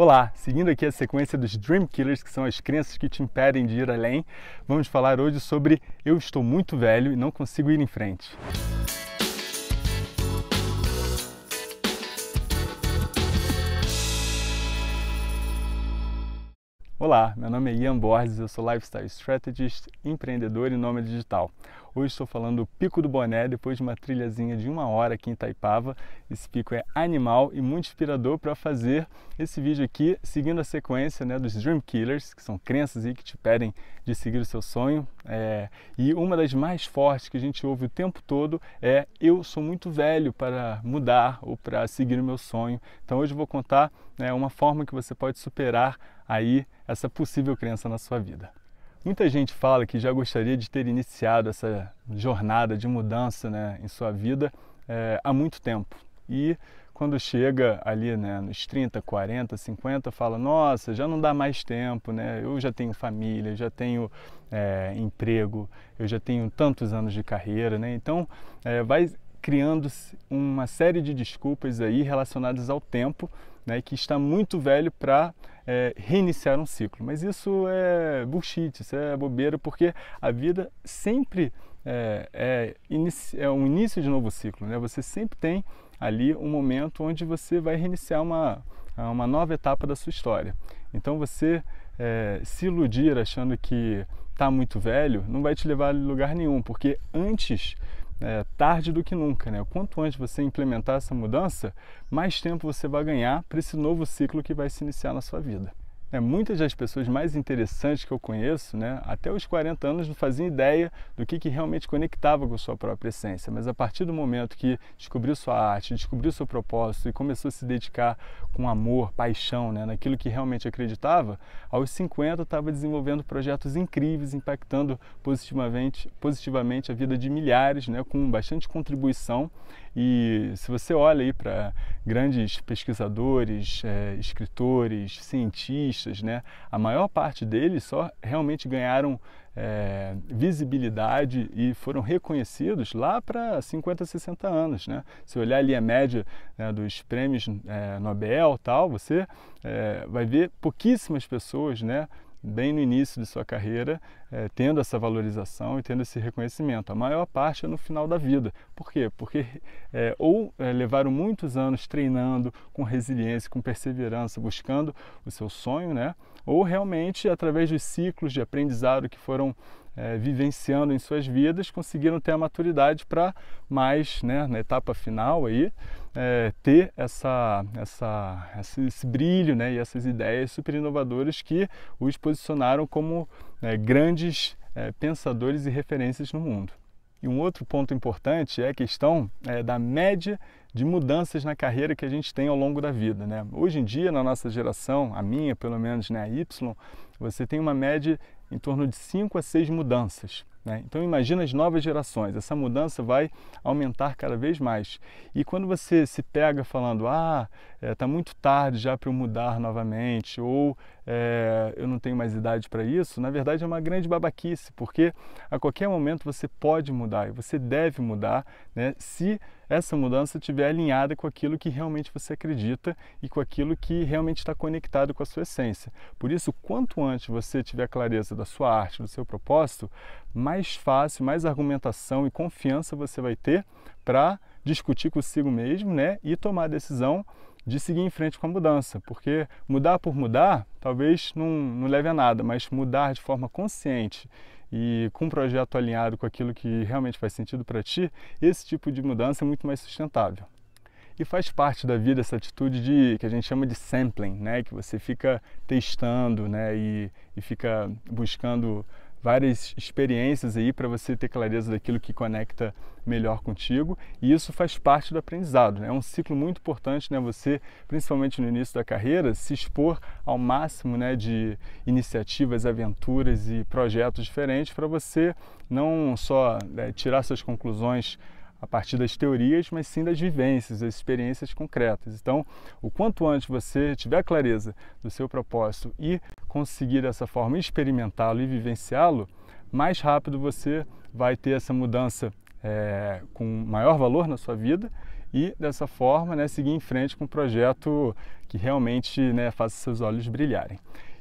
Olá, seguindo aqui a sequência dos Dream Killers, que são as crenças que te impedem de ir além, vamos falar hoje sobre eu estou muito velho e não consigo ir em frente. Olá, meu nome é Ian Borges, eu sou Lifestyle Strategist, empreendedor e nômade digital. Hoje estou falando do Pico do Boné, depois de uma trilhazinha de uma hora aqui em Itaipava. Esse pico é animal e muito inspirador para fazer esse vídeo aqui, seguindo a sequência né, dos Dream Killers, que são crenças aí que te pedem de seguir o seu sonho. É... e uma das mais fortes que a gente ouve o tempo todo é eu sou muito velho para mudar ou para seguir o meu sonho. Então hoje eu vou contar né, uma forma que você pode superar aí essa possível crença na sua vida. Muita gente fala que já gostaria de ter iniciado essa jornada de mudança né, em sua vida é, há muito tempo. E quando chega ali né, nos 30, 40, 50, fala: Nossa, já não dá mais tempo, né? eu já tenho família, já tenho é, emprego, eu já tenho tantos anos de carreira. Né? Então, é, vai criando uma série de desculpas aí relacionadas ao tempo, né, que está muito velho para é, reiniciar um ciclo. Mas isso é bullshit, isso é bobeira, porque a vida sempre é, é, é um início de novo ciclo. Né? Você sempre tem ali um momento onde você vai reiniciar uma, uma nova etapa da sua história. Então você é, se iludir achando que está muito velho não vai te levar a lugar nenhum, porque antes é, tarde do que nunca. Né? Quanto antes você implementar essa mudança, mais tempo você vai ganhar para esse novo ciclo que vai se iniciar na sua vida. Né? Muitas das pessoas mais interessantes que eu conheço, né, até os 40 anos, não faziam ideia do que, que realmente conectava com a sua própria essência, mas a partir do momento que descobriu sua arte, descobriu seu propósito e começou a se dedicar com amor, paixão, né, naquilo que realmente acreditava, aos 50 estava desenvolvendo projetos incríveis, impactando positivamente, positivamente a vida de milhares, né, com bastante contribuição e se você olha aí para grandes pesquisadores, é, escritores, cientistas, né, a maior parte deles só realmente ganharam é, visibilidade e foram reconhecidos lá para 50, 60 anos. Né? Se olhar ali a média né, dos prêmios é, Nobel, tal, você é, vai ver pouquíssimas pessoas né, bem no início de sua carreira, é, tendo essa valorização e tendo esse reconhecimento. A maior parte é no final da vida. Por quê? Porque é, ou é, levaram muitos anos treinando com resiliência, com perseverança, buscando o seu sonho, né? ou realmente através dos ciclos de aprendizado que foram é, vivenciando em suas vidas conseguiram ter a maturidade para mais, né, na etapa final aí, é, ter essa, essa, esse, esse, brilho né, e essas ideias super inovadoras que os posicionaram como é, grandes é, pensadores e referências no mundo. E um outro ponto importante é a questão é, da média de mudanças na carreira que a gente tem ao longo da vida. Né? Hoje em dia, na nossa geração, a minha pelo menos, né, a Y, você tem uma média em torno de 5 a 6 mudanças. Né? Então imagina as novas gerações, essa mudança vai aumentar cada vez mais. E quando você se pega falando, ah, está é, tá muito tarde já para eu mudar novamente, ou é, eu não tenho mais idade para isso, na verdade é uma grande babaquice, porque a qualquer momento você pode mudar e você deve mudar, né, se essa mudança estiver alinhada com aquilo que realmente você acredita e com aquilo que realmente está conectado com a sua essência. Por isso, quanto antes você tiver clareza da sua arte, do seu propósito, mais fácil, mais argumentação e confiança você vai ter para discutir consigo mesmo, né, e tomar a decisão de seguir em frente com a mudança, porque mudar por mudar talvez não, não leve a nada, mas mudar de forma consciente e com um projeto alinhado com aquilo que realmente faz sentido para ti, esse tipo de mudança é muito mais sustentável. E faz parte da vida essa atitude de que a gente chama de sampling, né? que você fica testando né? e, e fica buscando várias experiências aí para você ter clareza daquilo que conecta melhor contigo e isso faz parte do aprendizado. Né? É um ciclo muito importante, né? Você, principalmente no início da carreira, se expor ao máximo, né, de iniciativas, aventuras e projetos diferentes para você não só né, tirar suas conclusões a partir das teorias, mas sim das vivências, das experiências concretas. Então, o quanto antes você tiver clareza do seu propósito e conseguir dessa forma experimentá-lo e vivenciá-lo, mais rápido você vai ter essa mudança é, com maior valor na sua vida e dessa forma né, seguir em frente com um projeto que realmente né, faça seus olhos brilharem.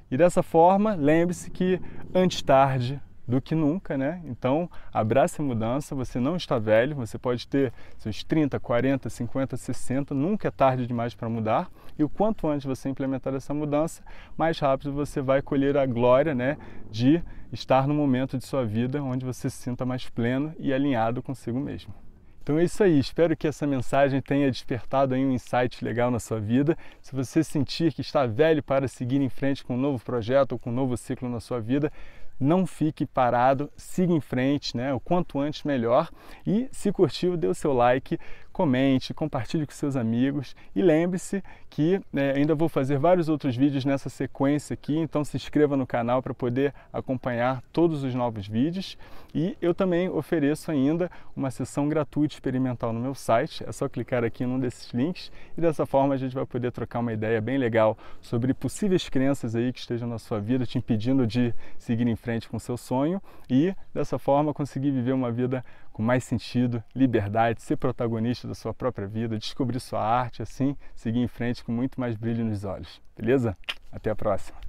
E dessa forma, lembre-se que antes tarde do que nunca, né? Então, abrace a mudança, você não está velho, você pode ter seus 30, 40, 50, 60, nunca é tarde demais para mudar. E o quanto antes você implementar essa mudança, mais rápido você vai colher a glória, né, de estar no momento de sua vida onde você se sinta mais pleno e alinhado consigo mesmo. Então é isso aí, espero que essa mensagem tenha despertado um insight legal na sua vida. Se você sentir que está velho para seguir em frente com um novo projeto ou com um novo ciclo na sua vida, não fique parado, siga em frente, né? O quanto antes melhor. E se curtiu, dê o seu like, comente, compartilhe com seus amigos e lembre-se que né, ainda vou fazer vários outros vídeos nessa sequência aqui, então se inscreva no canal para poder acompanhar todos os novos vídeos e eu também ofereço ainda uma sessão gratuita experimental no meu site, é só clicar aqui num desses links e dessa forma a gente vai poder trocar uma ideia bem legal sobre possíveis crenças aí que estejam na sua vida te impedindo de seguir em frente com o seu sonho e dessa forma conseguir viver uma vida com mais sentido, liberdade, ser protagonista da sua própria vida, descobrir sua arte, assim, seguir em frente com muito mais brilho nos olhos. Beleza? Até a próxima!